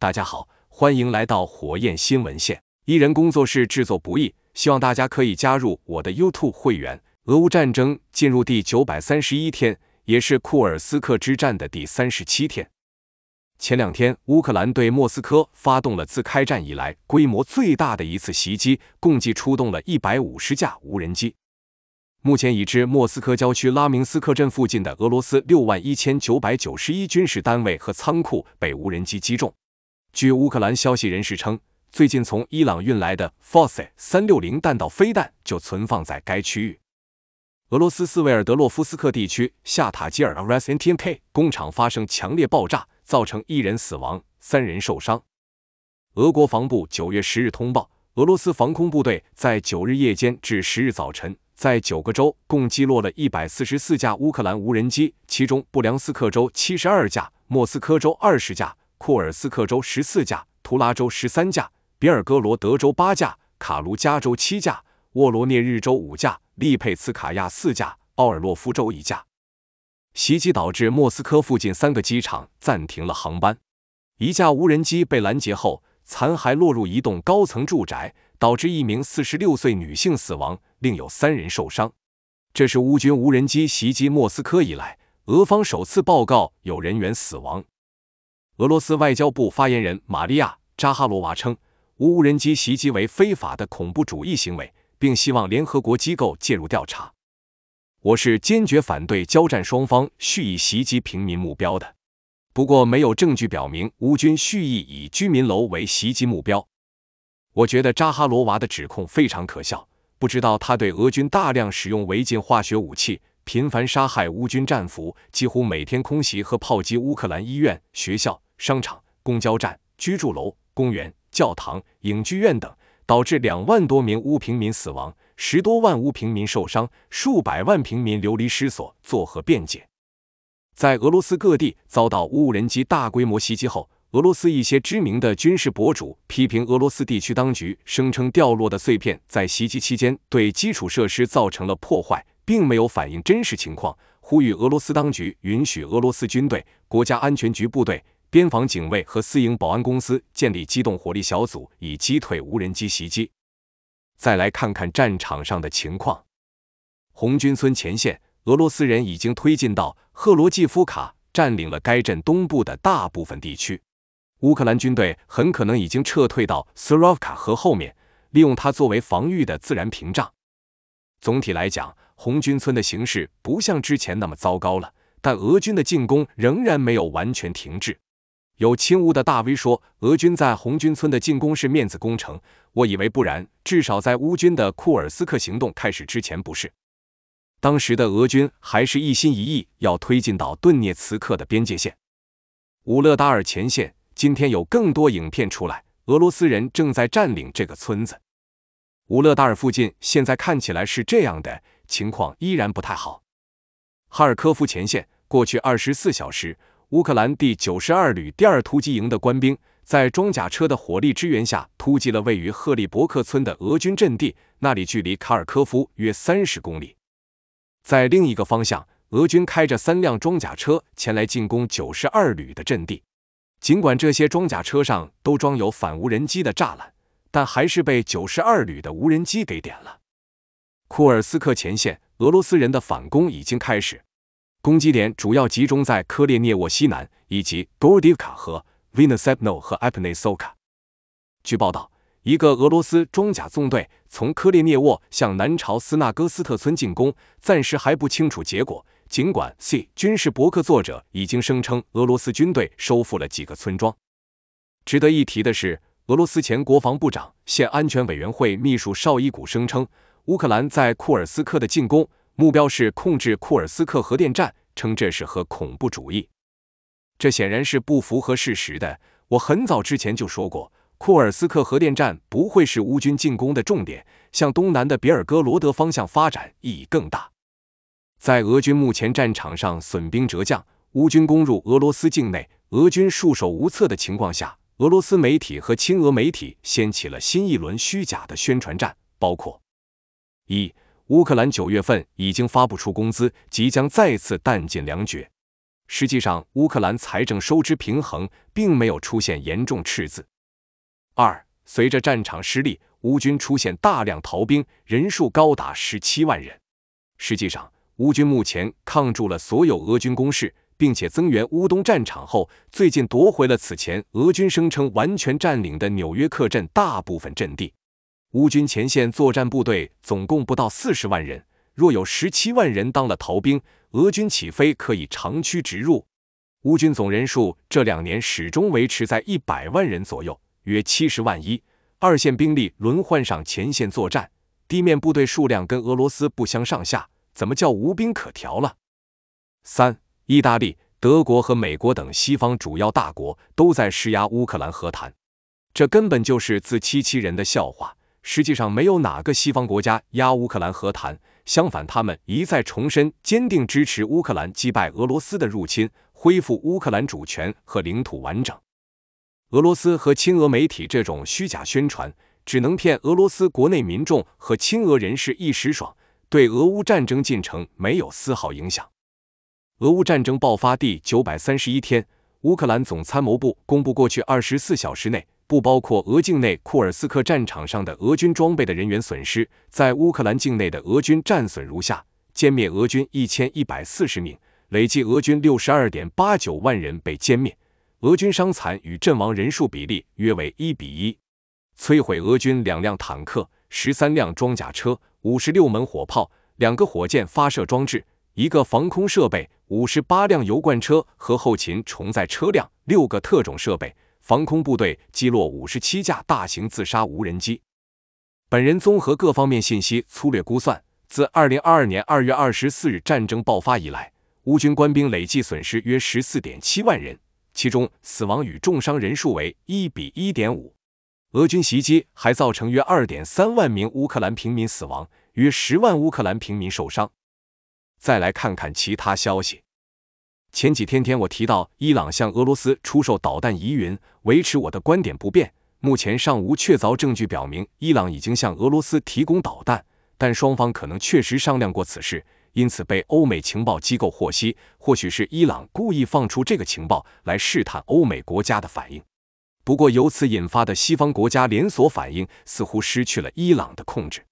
大家好，欢迎来到火焰新闻线。一人工作室制作不易，希望大家可以加入我的 YouTube 会员。俄乌战争进入第九百三十一天，也是库尔斯克之战的第三十七天。前两天，乌克兰对莫斯科发动了自开战以来规模最大的一次袭击，共计出动了一百五十架无人机。目前已知，莫斯科郊区拉明斯克镇附近的俄罗斯六万一千九百九十一军事单位和仓库被无人机击中。据乌克兰消息人士称，最近从伊朗运来的 f o c e 三六零弹道飞弹就存放在该区域。俄罗斯斯维尔德洛夫斯克地区下塔吉尔 a r s e n n t i n K 工厂发生强烈爆炸，造成一人死亡，三人受伤。俄国防部九月十日通报，俄罗斯防空部队在九日夜间至十日早晨，在九个州共击落了一百四十四架乌克兰无人机，其中布良斯克州七十二架，莫斯科州二十架。库尔斯克州十四架，图拉州十三架，比尔哥罗德州八架，卡卢加州七架，沃罗涅日州五架，利佩茨卡亚四架，奥尔洛夫州一架。袭击导致莫斯科附近三个机场暂停了航班。一架无人机被拦截后，残骸落入一栋高层住宅，导致一名四十六岁女性死亡，另有三人受伤。这是乌军无人机袭击莫斯科以来，俄方首次报告有人员死亡。俄罗斯外交部发言人玛利亚·扎哈罗娃称，无无人机袭击为非法的恐怖主义行为，并希望联合国机构介入调查。我是坚决反对交战双方蓄意袭击平民目标的。不过，没有证据表明乌军蓄意以居民楼为袭击目标。我觉得扎哈罗娃的指控非常可笑。不知道他对俄军大量使用违禁化学武器、频繁杀害乌军战俘、几乎每天空袭和炮击乌克兰医院、学校。商场、公交站、居住楼、公园、教堂、影剧院等，导致两万多名乌平民死亡，十多万乌平民受伤，数百万平民流离失所，作何辩解？在俄罗斯各地遭到无人机大规模袭击后，俄罗斯一些知名的军事博主批评俄罗斯地区当局声称掉落的碎片在袭击期间对基础设施造成了破坏，并没有反映真实情况，呼吁俄罗斯当局允许俄罗斯军队、国家安全局部队。边防警卫和私营保安公司建立机动火力小组，以击退无人机袭击。再来看看战场上的情况。红军村前线，俄罗斯人已经推进到赫罗季夫卡，占领了该镇东部的大部分地区。乌克兰军队很可能已经撤退到斯拉夫卡河后面，利用它作为防御的自然屏障。总体来讲，红军村的形势不像之前那么糟糕了，但俄军的进攻仍然没有完全停滞。有亲乌的大 V 说，俄军在红军村的进攻是面子工程。我以为不然，至少在乌军的库尔斯克行动开始之前不是。当时的俄军还是一心一意要推进到顿涅茨克的边界线。乌勒达尔前线今天有更多影片出来，俄罗斯人正在占领这个村子。乌勒达尔附近现在看起来是这样的情况，依然不太好。哈尔科夫前线过去二十四小时。乌克兰第九十二旅第二突击营的官兵，在装甲车的火力支援下，突击了位于赫利伯克村的俄军阵地，那里距离卡尔科夫约三十公里。在另一个方向，俄军开着三辆装甲车前来进攻九十二旅的阵地。尽管这些装甲车上都装有反无人机的栅栏，但还是被九十二旅的无人机给点了。库尔斯克前线，俄罗斯人的反攻已经开始。攻击点主要集中在科列涅沃西南，以及 Gordivka 和 v i n n s e p n o 和 a p n e Soka。据报道，一个俄罗斯装甲纵队从科列涅沃向南朝斯纳戈斯特村进攻，暂时还不清楚结果。尽管 C 军事博客作者已经声称俄罗斯军队收复了几个村庄。值得一提的是，俄罗斯前国防部长、现安全委员会秘书绍伊古声称，乌克兰在库尔斯克的进攻。目标是控制库尔斯克核电站，称这是和恐怖主义。这显然是不符合事实的。我很早之前就说过，库尔斯克核电站不会是乌军进攻的重点，向东南的比尔哥罗德方向发展意义更大。在俄军目前战场上损兵折将，乌军攻入俄罗斯境内，俄军束手无策的情况下，俄罗斯媒体和亲俄媒体掀起了新一轮虚假的宣传战，包括一。乌克兰九月份已经发不出工资，即将再次弹尽粮绝。实际上，乌克兰财政收支平衡，并没有出现严重赤字。二，随着战场失利，乌军出现大量逃兵，人数高达十七万人。实际上，乌军目前抗住了所有俄军攻势，并且增援乌东战场后，最近夺回了此前俄军声称完全占领的纽约克镇大部分阵地。乌军前线作战部队总共不到四十万人，若有十七万人当了逃兵，俄军起飞可以长驱直入。乌军总人数这两年始终维持在一百万人左右，约七十万。一二线兵力轮换上前线作战，地面部队数量跟俄罗斯不相上下，怎么叫无兵可调了？三，意大利、德国和美国等西方主要大国都在施压乌克兰和谈，这根本就是自欺欺人的笑话。实际上没有哪个西方国家压乌克兰和谈，相反，他们一再重申坚定支持乌克兰击败俄罗斯的入侵，恢复乌克兰主权和领土完整。俄罗斯和亲俄媒体这种虚假宣传，只能骗俄罗斯国内民众和亲俄人士一时爽，对俄乌战争进程没有丝毫影响。俄乌战争爆发第九百三十一天，乌克兰总参谋部公布过去二十四小时内。不包括俄境内库尔斯克战场上的俄军装备的人员损失，在乌克兰境内的俄军战损如下：歼灭俄军一千一百四十名，累计俄军六十二点八九万人被歼灭，俄军伤残与阵亡人数比例约为一比一。摧毁俄军两辆坦克、十三辆装甲车、五十六门火炮、两个火箭发射装置、一个防空设备、五十八辆油罐车和后勤重载车辆、六个特种设备。防空部队击落五十七架大型自杀无人机。本人综合各方面信息粗略估算，自二零二二年二月二十四日战争爆发以来，乌军官兵累计损失约十四点七万人，其中死亡与重伤人数为一比一点五。俄军袭击还造成约二点三万名乌克兰平民死亡，约十万乌克兰平民受伤。再来看看其他消息。前几天天我提到伊朗向俄罗斯出售导弹疑云，维持我的观点不变。目前尚无确凿证据表明伊朗已经向俄罗斯提供导弹，但双方可能确实商量过此事，因此被欧美情报机构获悉。或许是伊朗故意放出这个情报来试探欧美国家的反应。不过由此引发的西方国家连锁反应，似乎失去了伊朗的控制。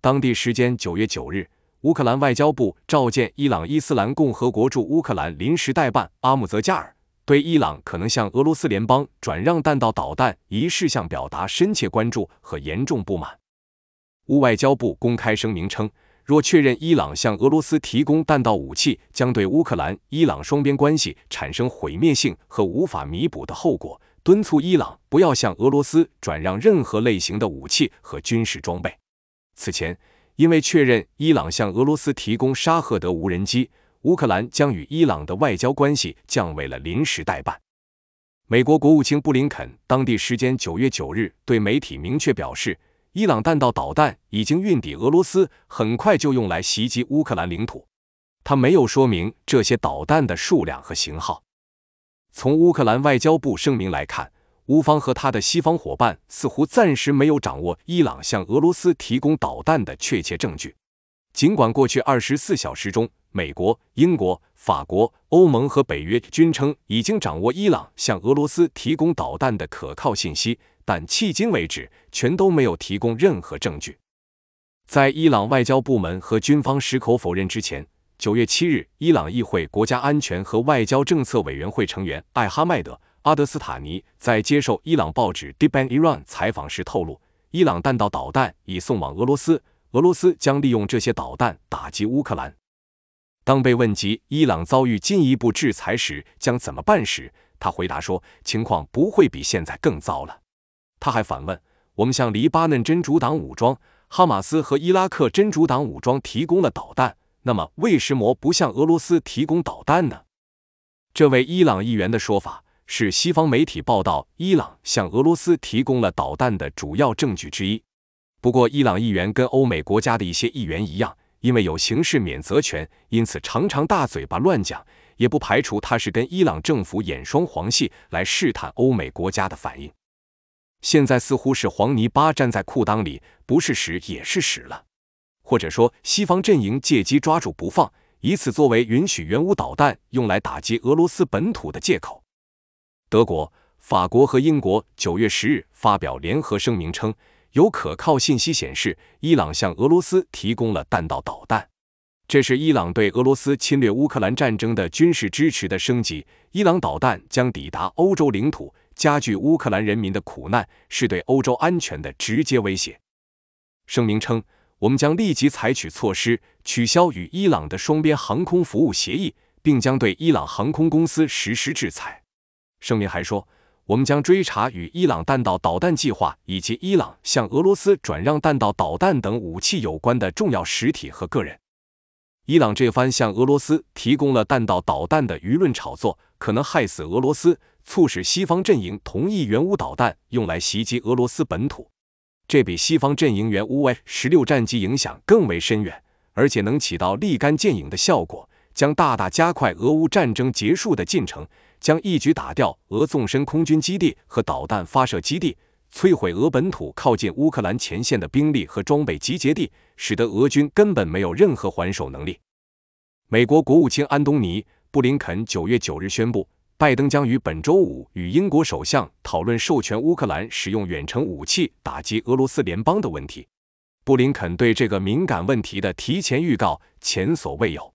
当地时间九月九日。乌克兰外交部召见伊朗伊斯兰共和国驻乌克兰临时代办阿姆泽加尔，对伊朗可能向俄罗斯联邦转让弹道导弹一事向表达深切关注和严重不满。乌外交部公开声明称，若确认伊朗向俄罗斯提供弹道武器，将对乌克兰伊朗双边关系产生毁灭性和无法弥补的后果，敦促伊朗不要向俄罗斯转让任何类型的武器和军事装备。此前。因为确认伊朗向俄罗斯提供沙赫德无人机，乌克兰将与伊朗的外交关系降为了临时代办。美国国务卿布林肯当地时间九月九日对媒体明确表示，伊朗弹道导弹已经运抵俄罗斯，很快就用来袭击乌克兰领土。他没有说明这些导弹的数量和型号。从乌克兰外交部声明来看。乌方和他的西方伙伴似乎暂时没有掌握伊朗向俄罗斯提供导弹的确切证据。尽管过去二十四小时中，美国、英国、法国、欧盟和北约均称已经掌握伊朗向俄罗斯提供导弹的可靠信息，但迄今为止全都没有提供任何证据。在伊朗外交部门和军方矢口否认之前，九月七日，伊朗议会国家安全和外交政策委员会成员艾哈迈德。阿德斯塔尼在接受伊朗报纸《Deban Iran》采访时透露，伊朗弹道导弹已送往俄罗斯，俄罗斯将利用这些导弹打击乌克兰。当被问及伊朗遭遇进一步制裁时将怎么办时，他回答说：“情况不会比现在更糟了。”他还反问：“我们向黎巴嫩真主党武装、哈马斯和伊拉克真主党武装提供了导弹，那么为什么不向俄罗斯提供导弹呢？”这位伊朗议员的说法。是西方媒体报道伊朗向俄罗斯提供了导弹的主要证据之一。不过，伊朗议员跟欧美国家的一些议员一样，因为有刑事免责权，因此常常大嘴巴乱讲。也不排除他是跟伊朗政府演双簧戏，来试探欧美国家的反应。现在似乎是黄泥巴站在裤裆里，不是屎也是屎了。或者说，西方阵营借机抓住不放，以此作为允许原武导弹用来打击俄罗斯本土的借口。德国、法国和英国九月十日发表联合声明称，有可靠信息显示，伊朗向俄罗斯提供了弹道导弹。这是伊朗对俄罗斯侵略乌克兰战争的军事支持的升级。伊朗导弹将抵达欧洲领土，加剧乌克兰人民的苦难，是对欧洲安全的直接威胁。声明称，我们将立即采取措施，取消与伊朗的双边航空服务协议，并将对伊朗航空公司实施制裁。声明还说，我们将追查与伊朗弹道导弹计划以及伊朗向俄罗斯转让弹道导弹等武器有关的重要实体和个人。伊朗这番向俄罗斯提供了弹道导弹的舆论炒作，可能害死俄罗斯，促使西方阵营同意原武导弹用来袭击俄罗斯本土。这比西方阵营原乌 F 十六战机影响更为深远，而且能起到立竿见影的效果，将大大加快俄乌战争结束的进程。将一举打掉俄纵深空军基地和导弹发射基地，摧毁俄本土靠近乌克兰前线的兵力和装备集结地，使得俄军根本没有任何还手能力。美国国务卿安东尼·布林肯九月九日宣布，拜登将于本周五与英国首相讨论授权乌克兰使用远程武器打击俄罗斯联邦的问题。布林肯对这个敏感问题的提前预告前所未有。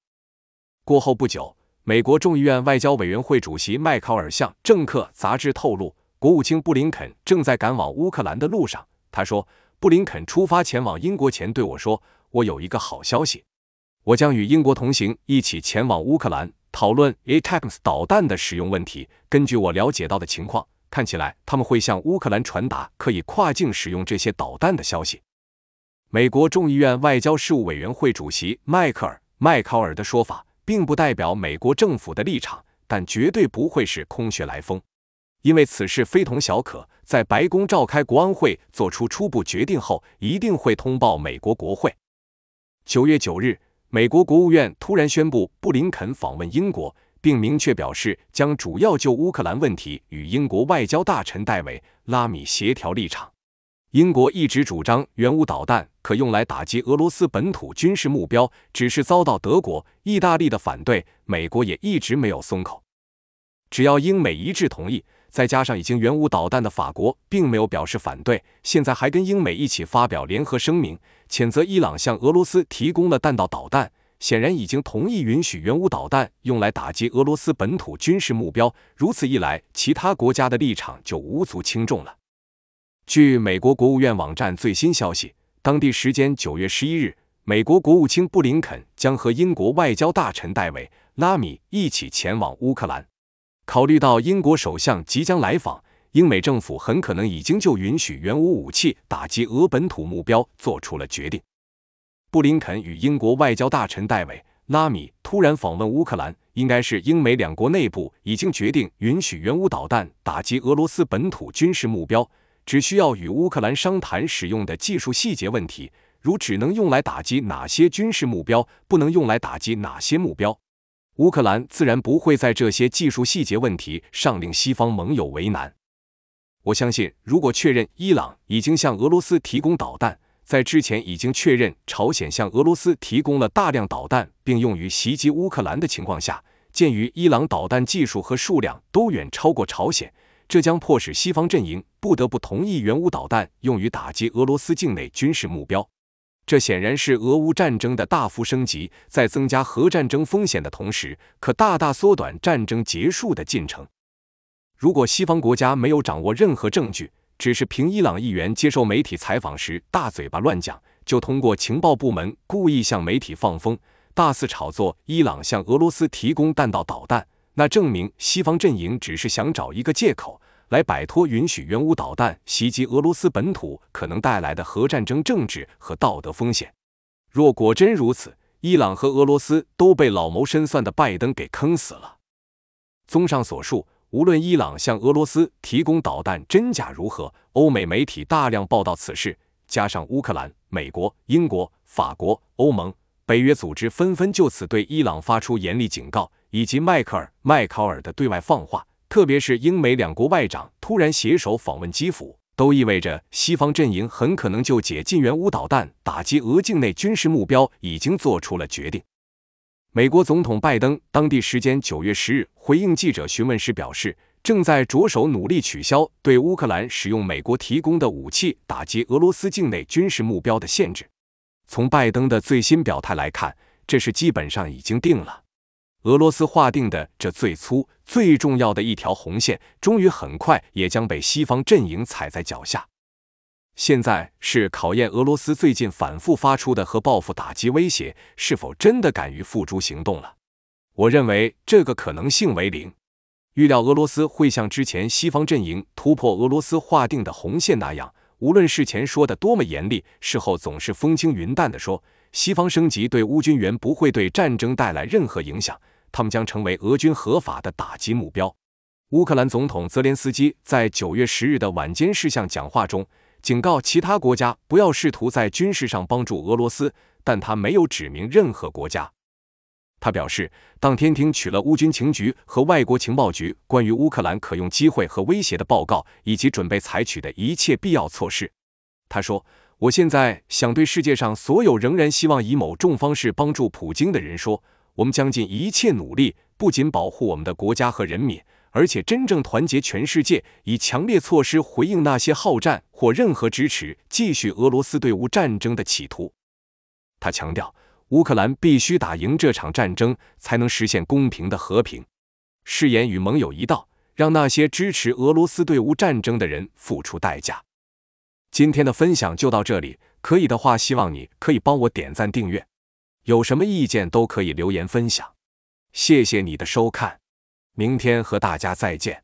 过后不久。美国众议院外交委员会主席迈考尔向《政客》杂志透露，国务卿布林肯正在赶往乌克兰的路上。他说：“布林肯出发前往英国前对我说，我有一个好消息，我将与英国同行一起前往乌克兰，讨论 A-TAMs 导弹的使用问题。根据我了解到的情况，看起来他们会向乌克兰传达可以跨境使用这些导弹的消息。”美国众议院外交事务委员会主席迈克尔·迈考尔的说法。并不代表美国政府的立场，但绝对不会是空穴来风，因为此事非同小可。在白宫召开国安会做出初步决定后，一定会通报美国国会。九月九日，美国国务院突然宣布布林肯访问英国，并明确表示将主要就乌克兰问题与英国外交大臣戴维·拉米协调立场。英国一直主张原武导弹可用来打击俄罗斯本土军事目标，只是遭到德国、意大利的反对。美国也一直没有松口。只要英美一致同意，再加上已经原武导弹的法国并没有表示反对，现在还跟英美一起发表联合声明，谴责伊朗向俄罗斯提供了弹道导弹，显然已经同意允许原武导弹用来打击俄罗斯本土军事目标。如此一来，其他国家的立场就无足轻重了。据美国国务院网站最新消息，当地时间九月十一日，美国国务卿布林肯将和英国外交大臣戴维·拉米一起前往乌克兰。考虑到英国首相即将来访，英美政府很可能已经就允许原武武器打击俄本土目标做出了决定。布林肯与英国外交大臣戴维·拉米突然访问乌克兰，应该是英美两国内部已经决定允许原武导弹打击俄罗斯本土军事目标。只需要与乌克兰商谈使用的技术细节问题，如只能用来打击哪些军事目标，不能用来打击哪些目标。乌克兰自然不会在这些技术细节问题上令西方盟友为难。我相信，如果确认伊朗已经向俄罗斯提供导弹，在之前已经确认朝鲜向俄罗斯提供了大量导弹并用于袭击乌克兰的情况下，鉴于伊朗导弹技术和数量都远超过朝鲜。这将迫使西方阵营不得不同意原武导弹用于打击俄罗斯境内军事目标，这显然是俄乌战争的大幅升级，在增加核战争风险的同时，可大大缩短战争结束的进程。如果西方国家没有掌握任何证据，只是凭伊朗议员接受媒体采访时大嘴巴乱讲，就通过情报部门故意向媒体放风，大肆炒作伊朗向俄罗斯提供弹道导弹，那证明西方阵营只是想找一个借口。来摆脱允许原武导弹袭击俄罗斯本土可能带来的核战争政治和道德风险。若果真如此，伊朗和俄罗斯都被老谋深算的拜登给坑死了。综上所述，无论伊朗向俄罗斯提供导弹真假如何，欧美媒体大量报道此事，加上乌克兰、美国、英国、法国、欧盟、北约组织纷纷就此对伊朗发出严厉警告，以及迈克尔·麦考尔的对外放话。特别是英美两国外长突然携手访问基辅，都意味着西方阵营很可能就解禁原乌导弹打击俄境内军事目标已经做出了决定。美国总统拜登当地时间九月十日回应记者询问时表示，正在着手努力取消对乌克兰使用美国提供的武器打击俄罗斯境内军事目标的限制。从拜登的最新表态来看，这是基本上已经定了。俄罗斯划定的这最粗、最重要的一条红线，终于很快也将被西方阵营踩在脚下。现在是考验俄罗斯最近反复发出的核报复打击威胁，是否真的敢于付诸行动了？我认为这个可能性为零。预料俄罗斯会像之前西方阵营突破俄罗斯划定的红线那样，无论事前说的多么严厉，事后总是风轻云淡的说，西方升级对乌军援不会对战争带来任何影响。他们将成为俄军合法的打击目标。乌克兰总统泽连斯基在九月十日的晚间事项讲话中警告其他国家不要试图在军事上帮助俄罗斯，但他没有指明任何国家。他表示，当天听取了乌军情局和外国情报局关于乌克兰可用机会和威胁的报告，以及准备采取的一切必要措施。他说：“我现在想对世界上所有仍然希望以某种方式帮助普京的人说。”我们将尽一切努力，不仅保护我们的国家和人民，而且真正团结全世界，以强烈措施回应那些好战或任何支持继续俄罗斯对乌战争的企图。他强调，乌克兰必须打赢这场战争，才能实现公平的和平，誓言与盟友一道，让那些支持俄罗斯对乌战争的人付出代价。今天的分享就到这里，可以的话，希望你可以帮我点赞订阅。有什么意见都可以留言分享，谢谢你的收看，明天和大家再见。